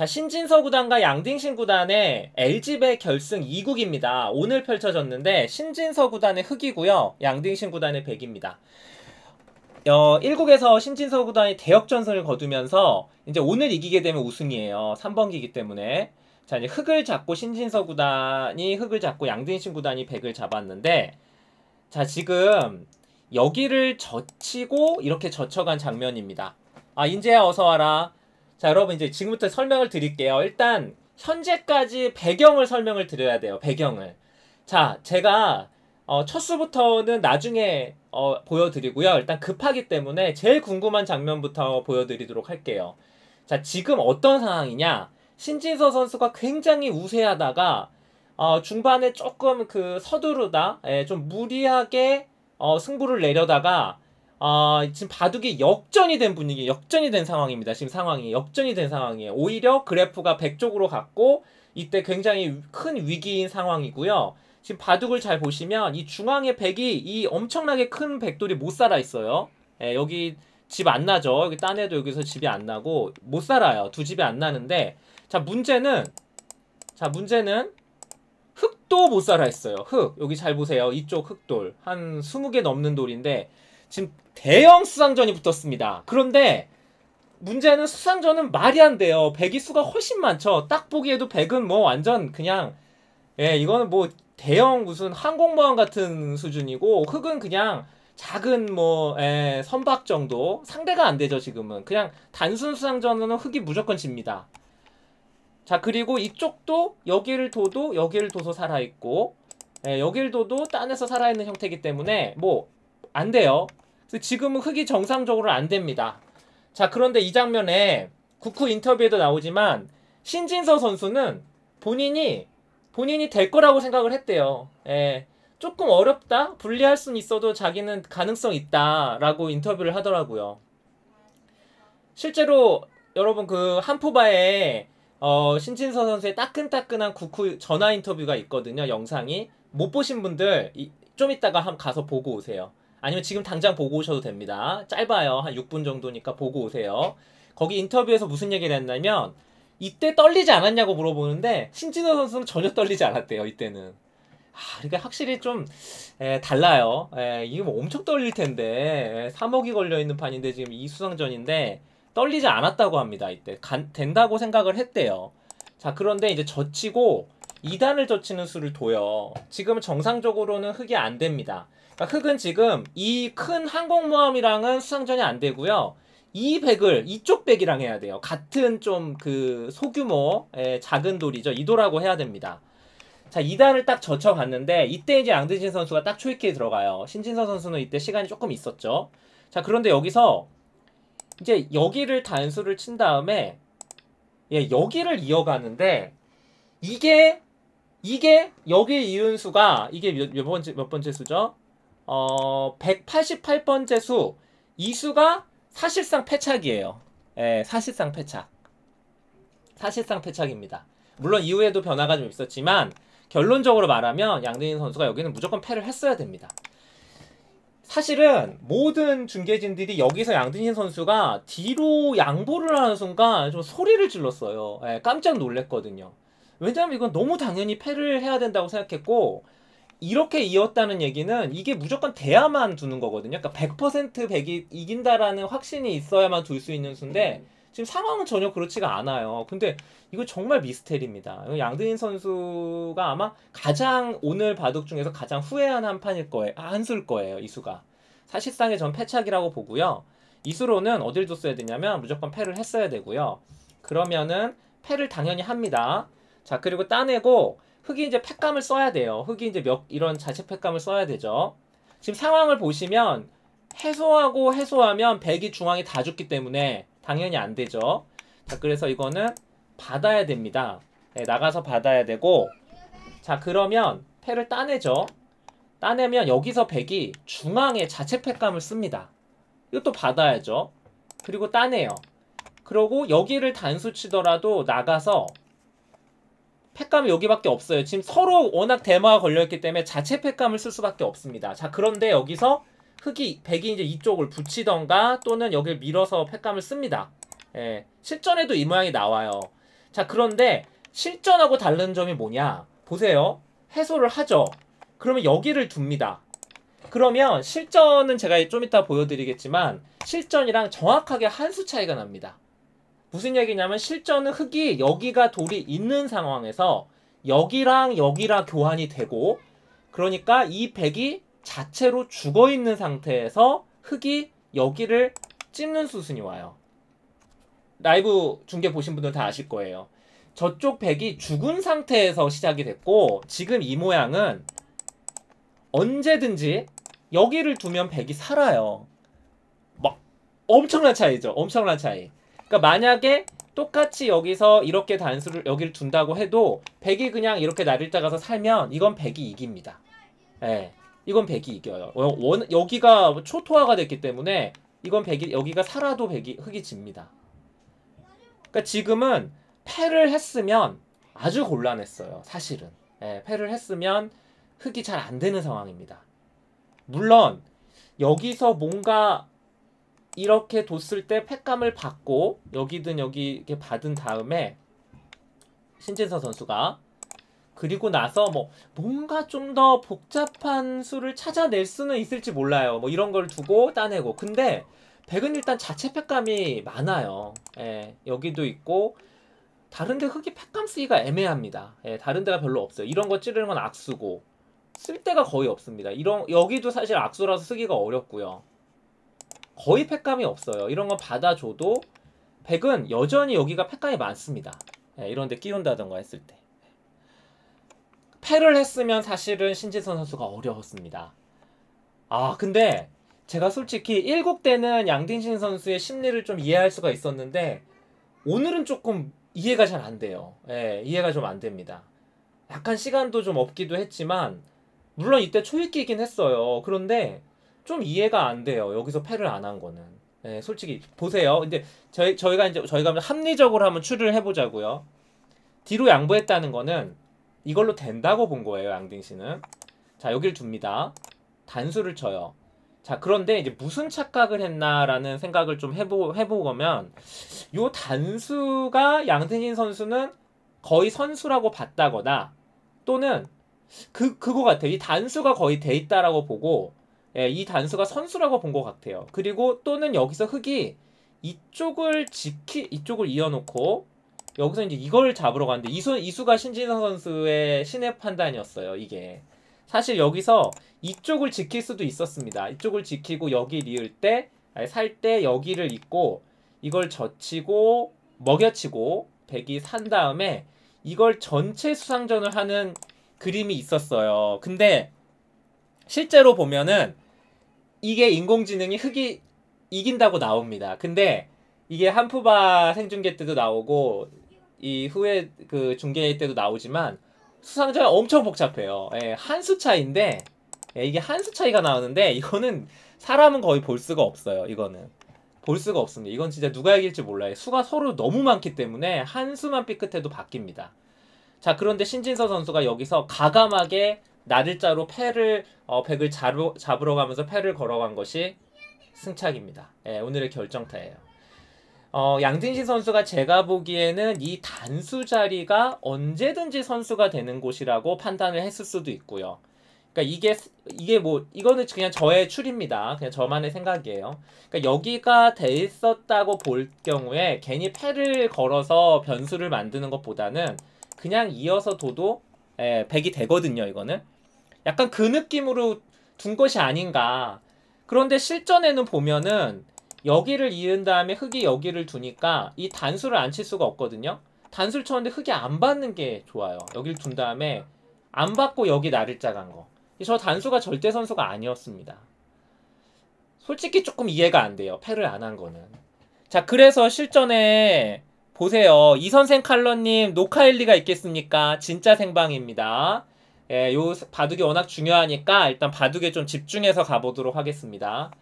자, 신진서 구단과 양딩신 구단의 LG배 결승 2국입니다. 오늘 펼쳐졌는데 신진서 구단의 흑이고요. 양딩신 구단의 백입니다. 어, 1국에서 신진서 구단이 대역전선을 거두면서 이제 오늘 이기게 되면 우승이에요. 3번기이기 때문에. 자, 이제 흑을 잡고 신진서 구단이 흑을 잡고 양딩신 구단이 백을 잡았는데 자, 지금 여기를 젖히고 이렇게 젖혀간 장면입니다. 아, 인제야 어서 와라. 자, 여러분 이제 지금부터 설명을 드릴게요. 일단 현재까지 배경을 설명을 드려야 돼요. 배경을. 자, 제가 어, 첫 수부터는 나중에 어, 보여드리고요. 일단 급하기 때문에 제일 궁금한 장면부터 보여드리도록 할게요. 자, 지금 어떤 상황이냐? 신진서 선수가 굉장히 우세하다가 어, 중반에 조금 그 서두르다, 예, 좀 무리하게 어, 승부를 내려다가 아, 지금 바둑이 역전이 된 분위기, 역전이 된 상황입니다. 지금 상황이 역전이 된 상황이에요. 오히려 그래프가 100쪽으로 갔고 이때 굉장히 큰 위기인 상황이고요. 지금 바둑을 잘 보시면 이 중앙의 백이 이 엄청나게 큰 백돌이 못 살아 있어요. 예, 여기 집 안 나죠. 여기 딴 애도 여기서 집이 안 나고 못 살아요. 두 집이 안 나는데 자 문제는 자 문제는 흑도 못 살아 있어요. 흑 여기 잘 보세요. 이쪽 흑돌 한 20개 넘는 돌인데 지금 대형 수상전이 붙었습니다. 그런데 문제는 수상전은 말이 안 돼요. 배기수가 훨씬 많죠. 딱 보기에도 백은 뭐 완전 그냥 예, 이거는 뭐 대형 무슨 항공모함 같은 수준이고 흑은 그냥 작은 뭐 예, 선박 정도 상대가 안 되죠 지금은 그냥 단순 수상전은 흑이 무조건 집니다. 자 그리고 이쪽도 여기를 둬도 여기를 둬서 살아있고 예, 여기를 둬도 딴에서 살아있는 형태이기 때문에 뭐 안 돼요. 지금은 흑이 정상적으로 안 됩니다. 자, 그런데 이 장면에 국후 인터뷰에도 나오지만 신진서 선수는 본인이 본인이 될 거라고 생각을 했대요. 예. 조금 어렵다? 불리할 순 있어도 자기는 가능성 있다. 라고 인터뷰를 하더라고요. 실제로 여러분 그 한포바에 어, 신진서 선수의 따끈따끈한 국후 전화 인터뷰가 있거든요. 영상이. 못 보신 분들 좀 이따가 한 가서 보고 오세요. 아니면 지금 당장 보고 오셔도 됩니다. 짧아요. 한 6분 정도니까 보고 오세요. 거기 인터뷰에서 무슨 얘기를 했냐면 이때 떨리지 않았냐고 물어보는데 신진호 선수는 전혀 떨리지 않았대요. 이때는. 아, 그러니까 확실히 좀 에, 달라요. 에, 이게 뭐 엄청 떨릴 텐데 에, 3억이 걸려 있는 판인데 지금 이 수상전인데 떨리지 않았다고 합니다. 이때 간, 된다고 생각을 했대요. 자 그런데 이제 젖히고 2단을 젖히는 수를 둬요. 지금 정상적으로는 흙이 안 됩니다. 그러니까 흑은 지금 이 큰 항공모함이랑은 수상전이 안 되고요. 이 백을 이쪽 백이랑 해야 돼요. 같은 좀 그 소규모의 작은 돌이죠. 이 돌하고 해야 됩니다. 자, 2단을 딱 젖혀갔는데 이때 이제 양대진 선수가 딱 초이키에 들어가요. 신진서 선수는 이때 시간이 조금 있었죠. 자, 그런데 여기서 이제 여기를 단수를 친 다음에 예, 여기를 이어가는데 이게 이게 여기 이은수가 이게 몇, 몇 번째 몇 번째 수죠? 어, 188번째 수, 이 수가 사실상 패착이에요. 예, 사실상 패착. 사실상 패착입니다. 물론 이후에도 변화가 좀 있었지만 결론적으로 말하면 양대인 선수가 여기는 무조건 패를 했어야 됩니다. 사실은 모든 중계진들이 여기서 양대인 선수가 뒤로 양보를 하는 순간 좀 소리를 질렀어요. 예, 깜짝 놀랐거든요. 왜냐하면 이건 너무 당연히 패를 해야 된다고 생각했고 이렇게 이었다는 얘기는 이게 무조건 돼야만 두는 거거든요. 그러니까 100% 백이 이긴다라는 확신이 있어야만 둘 수 있는 수인데 음. 지금 상황은 전혀 그렇지가 않아요. 근데 이거 정말 미스테리입니다. 양대인 선수가 아마 가장 오늘 바둑 중에서 가장 후회한 한 판일 거예요. 한술 거예요. 이 수가. 사실상의 전 패착이라고 보고요. 이 수로는 어딜 줬어야 되냐면 무조건 패를 했어야 되고요. 그러면은 패를 당연히 합니다. 자 그리고 따내고 흙이 이제 팩감을 써야 돼요. 흙이 이제 몇 이런 자체 팩감을 써야 되죠. 지금 상황을 보시면 해소하고 해소하면 백이 중앙에다 죽기 때문에 당연히 안 되죠. 자, 그래서 이거는 받아야 됩니다. 네, 나가서 받아야 되고 자, 그러면 패를 따내죠. 따내면 여기서 백이 중앙에 자체 팩감을 씁니다. 이것도 받아야죠. 그리고 따내요. 그리고 여기를 단수 치더라도 나가서 팩감이 여기밖에 없어요. 지금 서로 워낙 대마가 걸려있기 때문에 자체 팩감을 쓸 수밖에 없습니다. 자 그런데 여기서 흑이 백이 이제 이쪽을 붙이던가 또는 여기를 밀어서 팩감을 씁니다. 예, 실전에도 이 모양이 나와요. 자 그런데 실전하고 다른 점이 뭐냐 보세요. 해소를 하죠. 그러면 여기를 둡니다. 그러면 실전은 제가 좀 이따 보여드리겠지만 실전이랑 정확하게 한 수 차이가 납니다. 무슨 얘기냐면 실전은 흙이 여기가 돌이 있는 상황에서 여기랑 여기랑 교환이 되고 그러니까 이 백이 자체로 죽어 있는 상태에서 흙이 여기를 찍는 수순이 와요. 라이브 중계 보신 분들 다 아실 거예요. 저쪽 백이 죽은 상태에서 시작이 됐고 지금 이 모양은 언제든지 여기를 두면 백이 살아요. 막 엄청난 차이죠. 엄청난 차이. 그러니까 만약에 똑같이 여기서 이렇게 단수를 여기를 둔다고 해도 100이 그냥 이렇게 나를 따가서 살면 이건 100이 이깁니다. 예. 이건 100이 이겨요. 어, 원, 여기가 초토화가 됐기 때문에 이건 100이 여기가 살아도 100이 흙이 집니다. 그러니까 지금은 패를 했으면 아주 곤란했어요. 사실은. 예, 패를 했으면 흙이 잘 안 되는 상황입니다. 물론 여기서 뭔가 이렇게 뒀을 때 팩감을 받고 여기든 여기 이렇게 받은 다음에 신진서 선수가 그리고 나서 뭐 뭔가 좀 더 복잡한 수를 찾아낼 수는 있을지 몰라요. 뭐 이런 걸 두고 따내고 근데 백은 일단 자체 팩감이 많아요. 예, 여기도 있고 다른데 흑이 팩감 쓰기가 애매합니다. 예, 다른 데가 별로 없어요. 이런 거 찌르는 건 악수고 쓸 데가 거의 없습니다. 이런 여기도 사실 악수라서 쓰기가 어렵고요. 거의 팩감이 없어요. 이런 건 받아줘도 백은 여전히 여기가 팩감이 많습니다. 네, 예, 이런데 끼운다던가 했을 때. 패를 했으면 사실은 신지선 선수가 어려웠습니다. 아 근데 제가 솔직히 7대는 양딘신 선수의 심리를 좀 이해할 수가 있었는데 오늘은 조금 이해가 잘 안 돼요. 예, 이해가 좀 안 됩니다. 약간 시간도 좀 없기도 했지만 물론 이때 초읽기이긴 했어요. 그런데 좀 이해가 안 돼요. 여기서 패를 안 한 거는. 네, 솔직히 보세요. 근데 저희 저희가 이제 저희가 합리적으로 한번 추리를 해보자고요. 뒤로 양보했다는 거는 이걸로 된다고 본 거예요. 양딩 씨는. 자 여기를 둡니다. 단수를 쳐요. 자 그런데 이제 무슨 착각을 했나라는 생각을 좀 해보 해보면 요 단수가 양대진 선수는 거의 선수라고 봤다거나 또는 그 그거 같아 요이 단수가 거의 돼 있다라고 보고 예, 이 단수가 선수라고 본 것 같아요. 그리고 또는 여기서 흙이 이쪽을 지키 이쪽을 이어놓고 여기서 이제 이걸 잡으러 갔는데 이수, 이수가 신진성 선수의 신의 판단이었어요. 이게 사실 여기서 이쪽을 지킬 수도 있었습니다. 이쪽을 지키고 여기 리을 때살 때 여기를 잇고 이걸 젖히고 먹여치고 백이 산 다음에 이걸 전체 수상전을 하는 그림이 있었어요. 근데 실제로 보면은 이게 인공지능이 흑이 이긴다고 나옵니다. 근데 이게 한푸바 생중계 때도 나오고 이 후에 그 중계 때도 나오지만 수상자가 엄청 복잡해요. 예, 한수 차인데 예, 이게 한 수 차이가 나오는데 이거는 사람은 거의 볼 수가 없어요. 이거는 볼 수가 없습니다. 이건 진짜 누가 이길지 몰라요. 수가 서로 너무 많기 때문에 한 수만 삐끗해도 바뀝니다. 자 그런데 신진서 선수가 여기서 가감하게 나들자로 패를 어, 백을 자루, 잡으러 가면서 패를 걸어간 것이 승차입니다. 기 예, 오늘의 결정타예요. 어, 양진시 선수가 제가 보기에는 이 단수 자리가 언제든지 선수가 되는 곳이라고 판단을 했을 수도 있고요. 그러니까 이게 이게 뭐 이거는 그냥 저의 추리입니다. 그냥 저만의 생각이에요. 그러니까 여기가 돼 있었다고 볼 경우에 괜히 패를 걸어서 변수를 만드는 것보다는 그냥 이어서 도도 예, 백이 되거든요. 이거는 약간 그 느낌으로 둔 것이 아닌가. 그런데 실전에는 보면은 여기를 이은 다음에 흙이 여기를 두니까 이 단수를 안 칠 수가 없거든요. 단수를 쳤는데 흙이 안 받는 게 좋아요. 여기를 둔 다음에 안 받고 여기 나를 짜간 거. 저 단수가 절대 선수가 아니었습니다. 솔직히 조금 이해가 안 돼요. 패를 안 한 거는. 자, 그래서 실전에 보세요. 이선생 칼러님 녹화일리가 있겠습니까? 진짜 생방입니다. 예, 요 바둑이 워낙 중요하니까 일단 바둑에 좀 집중해서 가보도록 하겠습니다.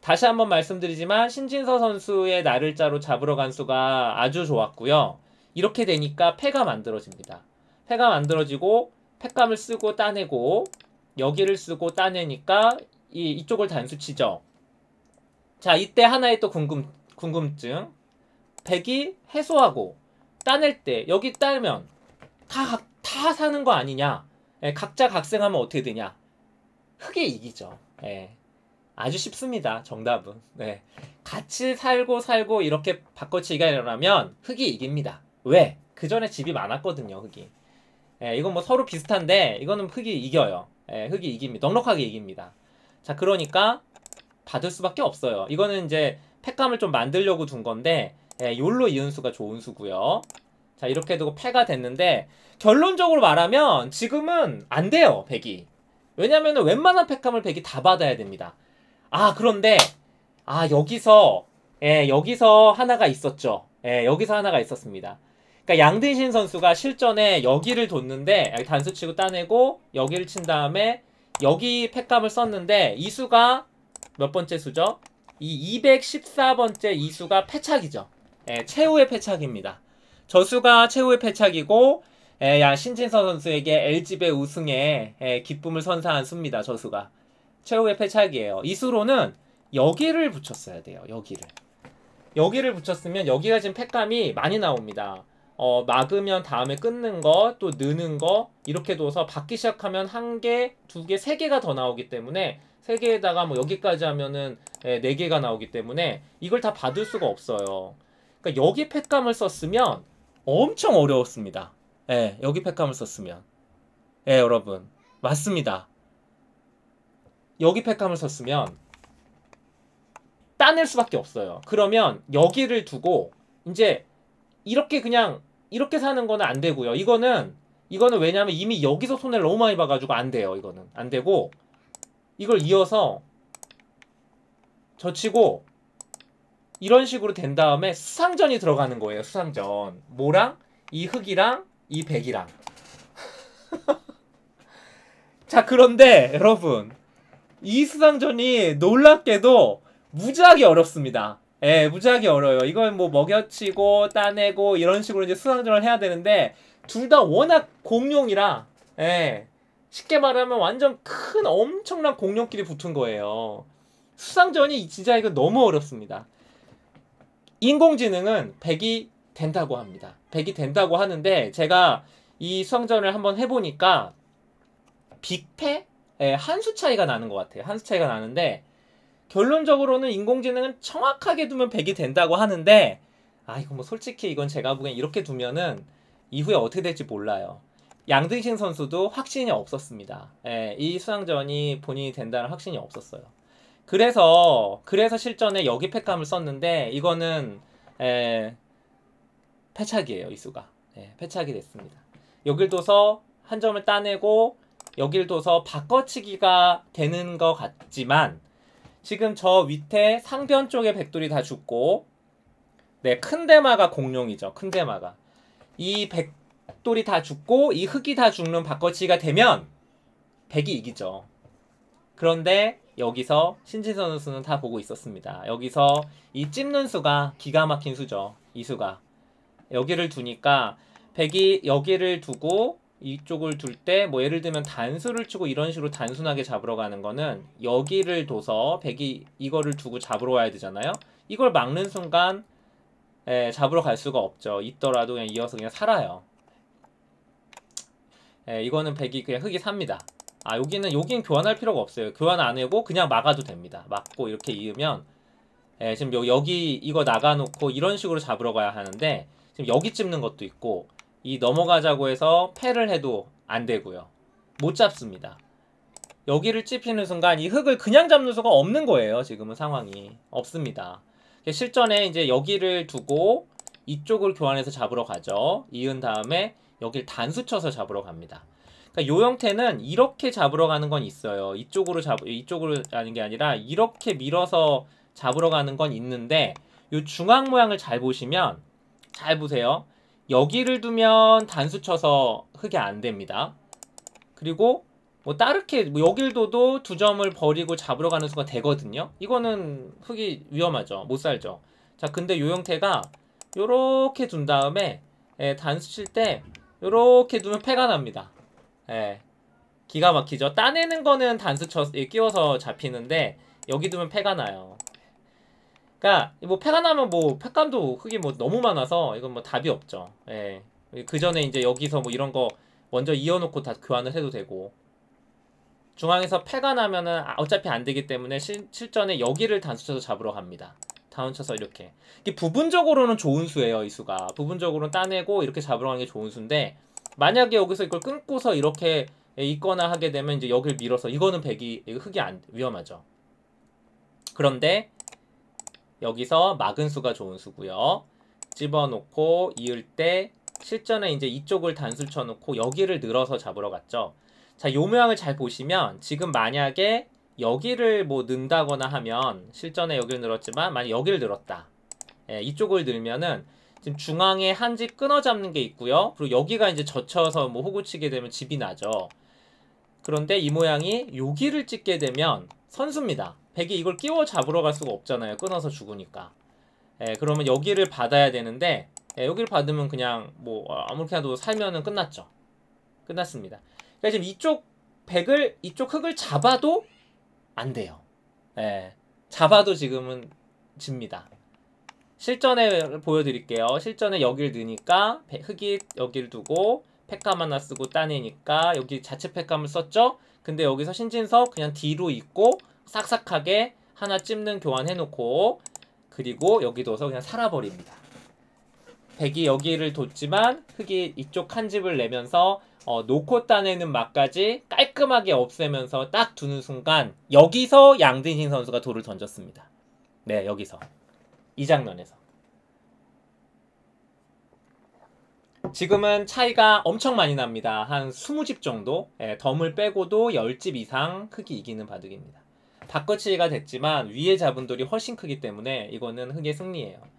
다시 한번 말씀드리지만 신진서 선수의 나를자로 잡으러 간 수가 아주 좋았고요. 이렇게 되니까 패가 만들어집니다. 패가 만들어지고 패감을 쓰고 따내고 여기를 쓰고 따내니까 이, 이쪽을 단수치죠. 자 이때 하나의 또 궁금, 궁금증 백이 해소하고 따낼 때 여기 따면 다, 다 사는 거 아니냐 예, 각자 각색하면 어떻게 되냐? 흑에 이기죠. 예. 아주 쉽습니다. 정답은. 네. 같이 살고 살고 이렇게 바꿔치기가 일어나면 흑이 이깁니다. 왜? 그 전에 집이 많았거든요, 흑이. 예, 이건 뭐 서로 비슷한데 이거는 흑이 이겨요. 예, 흑이 이깁니다. 넉넉하게 이깁니다. 자, 그러니까 받을 수밖에 없어요. 이거는 이제 패감을좀 만들려고 둔 건데 예, 욜로 이은수가 좋은 수고요. 자 이렇게 두고 패가 됐는데 결론적으로 말하면 지금은 안 돼요 백이 왜냐면 은 웬만한 패함을 백이 다 받아야 됩니다 아 그런데 아 여기서 예 여기서 하나가 있었죠 예 여기서 하나가 있었습니다 그러니까 양대신 선수가 실전에 여기를 뒀는데 단수 치고 따내고 여기를 친 다음에 여기 패감을 썼는데 이수가 몇 번째 수죠? 이 214번째 이수가 패착이죠. 예, 최후의 패착입니다. 저수가 최후의 패착이고 에, 예, 야 신진서 선수에게 LG배 우승에 에, 기쁨을 선사한 수입니다. 저수가 최후의 패착이에요. 이수로는 여기를 붙였어야 돼요. 여기를 여기를 붙였으면 여기가 지금 패감이 많이 나옵니다. 어, 막으면 다음에 끊는 거, 또 느는 거, 이렇게 둬서 받기 시작하면 한 개, 두 개, 세 개가 더 나오기 때문에 세 개에다가 뭐 여기까지 하면은 예, 네 개가 나오기 때문에 이걸 다 받을 수가 없어요. 그러니까 여기 패감을 썼으면 엄청 어려웠습니다. 예, 여기 팩함을 썼으면. 예, 여러분. 맞습니다. 여기 팩함을 썼으면 따낼 수밖에 없어요. 그러면 여기를 두고 이제 이렇게 그냥 이렇게 사는 거는 안 되고요. 이거는 이거는 왜냐면 이미 여기서 손해를 너무 많이 봐가지고 안 돼요. 이거는 안 되고 이걸 이어서 젖히고 이런 식으로 된 다음에 수상전이 들어가는 거예요. 수상전. 뭐랑 이 흙이랑 이 백이랑. 자, 그런데 여러분 이 수상전이 놀랍게도 무지하게 어렵습니다. 예, 무지하게 어려요. 이건 뭐 먹여치고 따내고 이런 식으로 이제 수상전을 해야 되는데 둘 다 워낙 공룡이라 예. 쉽게 말하면 완전 큰 엄청난 공룡끼리 붙은 거예요. 수상전이 진짜 이거 너무 어렵습니다. 인공지능은 100이 된다고 합니다. 100이 된다고 하는데 제가 이 수학전을 한번 해보니까 빅패? 예, 한 수 차이가 나는 것 같아요. 한 수 차이가 나는데 결론적으로는 인공지능은 정확하게 두면 100이 된다고 하는데 아 이거 뭐 솔직히 이건 제가 보기엔 이렇게 두면은 이후에 어떻게 될지 몰라요. 양등신 선수도 확신이 없었습니다. 예, 이 수상전이 본인이 된다는 확신이 없었어요. 그래서 그래서 실전에 여기 팩감을 썼는데 이거는 에, 패착이에요 이수가 예, 패착이 됐습니다. 여길 둬서 한 점을 따내고 여길 둬서 바꿔치기가 되는 것 같지만 지금 저 밑에 상변 쪽에 백돌이 다 죽고 네, 큰 대마가 공룡이죠. 큰 대마가. 이 백돌이 다 죽고 이 흙이 다 죽는 바꿔치기가 되면 백이 이기죠. 그런데 여기서 신진선 수는다 보고 있었습니다. 여기서 이 찝는 수가 기가 막힌 수죠. 이 수가. 여기를 두니까 백이 여기를 두고 이쪽을 둘 때 뭐 예를 들면 단수를 치고 이런 식으로 단순하게 잡으러 가는 거는 여기를 둬서 백이 이거를 두고 잡으러 와야 되잖아요. 이걸 막는 순간 예, 잡으러 갈 수가 없죠. 있더라도 그냥 이어서 그냥 살아요. 예, 이거는 백이 그냥 흙이 삽니다. 아 여기는 여긴 교환할 필요가 없어요 교환 안 하고 그냥 막아도 됩니다 막고 이렇게 이으면 예, 지금 요, 여기 이거 나가놓고 이런 식으로 잡으러 가야 하는데 지금 여기 찝는 것도 있고 이 넘어가자고 해서 패를 해도 안 되고요 못 잡습니다 여기를 찝히는 순간 이 흙을 그냥 잡는 수가 없는 거예요 지금은 상황이 없습니다 실전에 이제 여기를 두고 이쪽을 교환해서 잡으러 가죠 이은 다음에 여길 단수 쳐서 잡으러 갑니다. 그러니까 요 형태는 이렇게 잡으러 가는 건 있어요. 이쪽으로 잡 이쪽으로 가는 게 아니라 이렇게 밀어서 잡으러 가는 건 있는데 요 중앙 모양을 잘 보시면 잘 보세요. 여기를 두면 단수 쳐서 흙이 안 됩니다. 그리고 뭐 따르게 뭐 여길 둬도 두 점을 버리고 잡으러 가는 수가 되거든요. 이거는 흙이 위험하죠. 못 살죠. 자, 근데 요 형태가 요렇게 둔 다음에 예, 단수 칠때 이렇게 두면 패가 납니다. 예. 기가 막히죠. 따내는 거는 단수 쳐, 끼워서 잡히는데 여기 두면 패가 나요. 그니까뭐 패가 나면 뭐 패감도 흙이 뭐 너무 많아서 이건 뭐 답이 없죠. 예. 그 전에 이제 여기서 뭐 이런 거 먼저 이어놓고 다 교환을 해도 되고 중앙에서 패가 나면은 아, 어차피 안 되기 때문에 실, 실전에 여기를 단수쳐서 잡으러 갑니다. 다운 쳐서 이렇게 이게 부분적으로는 좋은 수예요 이 수가 부분적으로는 따내고 이렇게 잡으러 가는 게 좋은 수인데 만약에 여기서 이걸 끊고서 이렇게 있거나 하게 되면 이제 여길 밀어서 이거는 백이 흙이 안 위험하죠 그런데 여기서 막은 수가 좋은 수고요 집어놓고 이을 때 실전에 이제 이쪽을 단수 쳐놓고 여기를 늘어서 잡으러 갔죠 자, 요 모양을 잘 보시면 지금 만약에 여기를 뭐 는다거나 하면 실전에 여기를 늘었지만 만약 여기를 늘었다. 예, 이쪽을 늘면은 지금 중앙에 한지 끊어 잡는 게 있고요. 그리고 여기가 이제 젖혀서 뭐 호구치게 되면 집이 나죠. 그런데 이 모양이 여기를 찍게 되면 선수입니다. 백이 이걸 끼워 잡으러 갈 수가 없잖아요. 끊어서 죽으니까. 예, 그러면 여기를 받아야 되는데 예, 여기를 받으면 그냥 뭐 아무렇게나도 살면은 끝났죠. 끝났습니다. 그러니까 지금 이쪽 백을 이쪽 흙을 잡아도 안 돼요. 예. 잡아도 지금은 집니다. 실전에 보여드릴게요. 실전에 여길 넣으니까 흑이 여길 두고 팩감 하나 쓰고 따내니까 여기 자체 팩감을 썼죠? 근데 여기서 신진석 그냥 뒤로 있고 싹싹하게 하나 찝는 교환해놓고 그리고 여기 둬서 그냥 살아버립니다. 백이 여기를 뒀지만 흑이 이쪽 한 집을 내면서 어, 놓고 따내는 막까지 깔끔하게 없애면서 딱 두는 순간 여기서 양진신 선수가 돌을 던졌습니다. 네, 여기서. 이 장면에서. 지금은 차이가 엄청 많이 납니다. 한 20집 정도? 예, 덤을 빼고도 10집 이상 크기 이기는 바둑입니다. 바꿔치기가 됐지만 위에 잡은 돌이 훨씬 크기 때문에 이거는 흑의 승리예요.